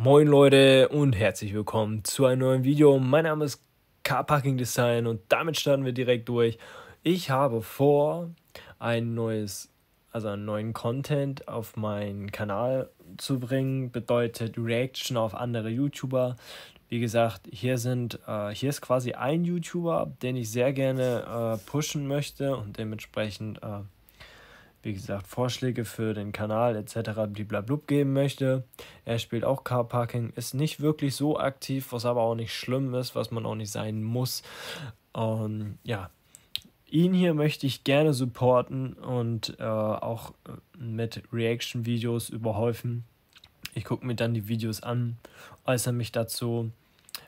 Moin Leute und herzlich willkommen zu einem neuen Video. Mein Name ist Carparking Design und damit starten wir direkt durch. Ich habe vor, ein neues, also einen neuen Content auf meinen Kanal zu bringen. Bedeutet Reaction auf andere YouTuber. Wie gesagt, hier sind, äh, hier ist quasi ein YouTuber, den ich sehr gerne äh, pushen möchte und dementsprechend äh, wie gesagt, Vorschläge für den Kanal etc. bliblablub geben möchte. Er spielt auch Carparking, ist nicht wirklich so aktiv, was aber auch nicht schlimm ist, was man auch nicht sein muss. Und ähm, ja, ihn hier möchte ich gerne supporten und äh, auch mit Reaction-Videos überhäufen. Ich gucke mir dann die Videos an, äußere mich dazu.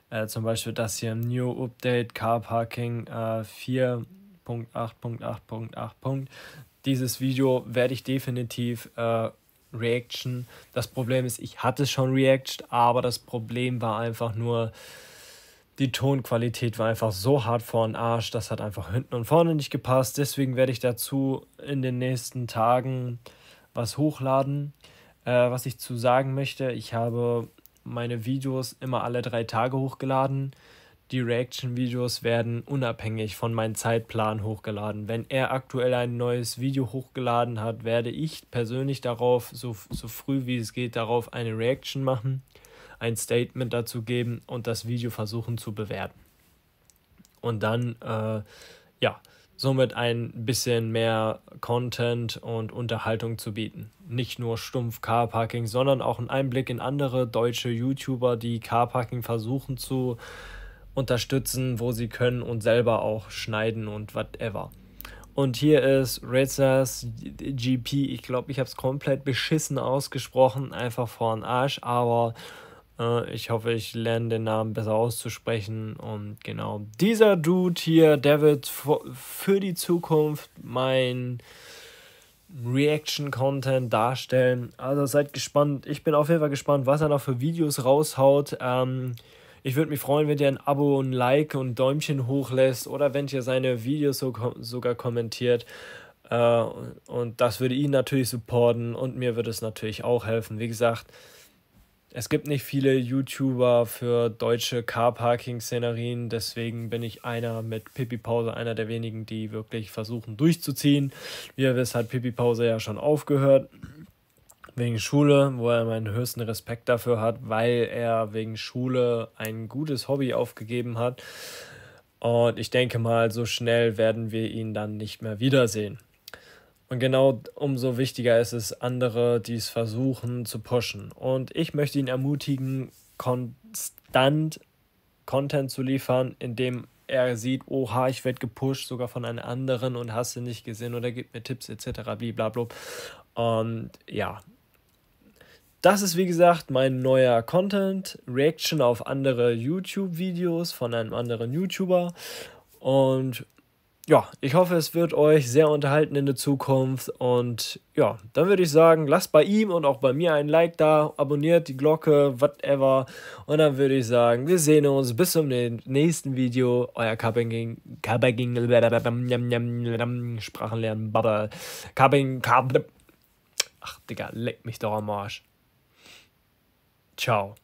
Äh, zum Beispiel das hier, New Update Car Parking äh, 4.8.8.8 dieses Video werde ich definitiv äh, Reaction. Das Problem ist, ich hatte schon React, aber das Problem war einfach nur, die Tonqualität war einfach so hart vor den Arsch, das hat einfach hinten und vorne nicht gepasst. Deswegen werde ich dazu in den nächsten Tagen was hochladen. Äh, was ich zu sagen möchte, ich habe meine Videos immer alle drei Tage hochgeladen. Die Reaction-Videos werden unabhängig von meinem Zeitplan hochgeladen. Wenn er aktuell ein neues Video hochgeladen hat, werde ich persönlich darauf, so, so früh wie es geht, darauf eine Reaction machen, ein Statement dazu geben und das Video versuchen zu bewerten. Und dann, äh, ja, somit ein bisschen mehr Content und Unterhaltung zu bieten. Nicht nur stumpf Carparking, sondern auch einen Einblick in andere deutsche YouTuber, die Carparking versuchen zu unterstützen, wo sie können und selber auch schneiden und whatever. Und hier ist Razors GP. Ich glaube, ich habe es komplett beschissen ausgesprochen, einfach vor den Arsch, aber äh, ich hoffe, ich lerne den Namen besser auszusprechen. Und genau, dieser Dude hier, der wird für die Zukunft mein Reaction-Content darstellen. Also seid gespannt. Ich bin auf jeden Fall gespannt, was er noch für Videos raushaut. Ähm, ich würde mich freuen, wenn ihr ein Abo, ein Like und ein Däumchen hochlässt oder wenn ihr seine Videos so, sogar kommentiert. Äh, und das würde ihn natürlich supporten und mir würde es natürlich auch helfen. Wie gesagt, es gibt nicht viele YouTuber für deutsche Carparking-Szenarien, deswegen bin ich einer mit Pippi Pause, einer der wenigen, die wirklich versuchen durchzuziehen. Wie ihr wisst, hat Pippi Pause ja schon aufgehört wegen Schule, wo er meinen höchsten Respekt dafür hat, weil er wegen Schule ein gutes Hobby aufgegeben hat. Und ich denke mal, so schnell werden wir ihn dann nicht mehr wiedersehen. Und genau umso wichtiger ist es, andere, die es versuchen, zu pushen. Und ich möchte ihn ermutigen, konstant Content zu liefern, indem er sieht, oha, ich werde gepusht, sogar von einem anderen und hast du nicht gesehen oder gibt mir Tipps etc. Blablabla. Und ja, das ist wie gesagt mein neuer Content, Reaction auf andere YouTube-Videos von einem anderen YouTuber. Und ja, ich hoffe, es wird euch sehr unterhalten in der Zukunft. Und ja, dann würde ich sagen, lasst bei ihm und auch bei mir ein Like da, abonniert die Glocke, whatever. Und dann würde ich sagen, wir sehen uns bis zum nächsten Video. Euer Kapping, Kapping, Sprachenlernen, Bubble, Kapping, Kapping. Ach, Digga, leck mich doch am Arsch. 巧。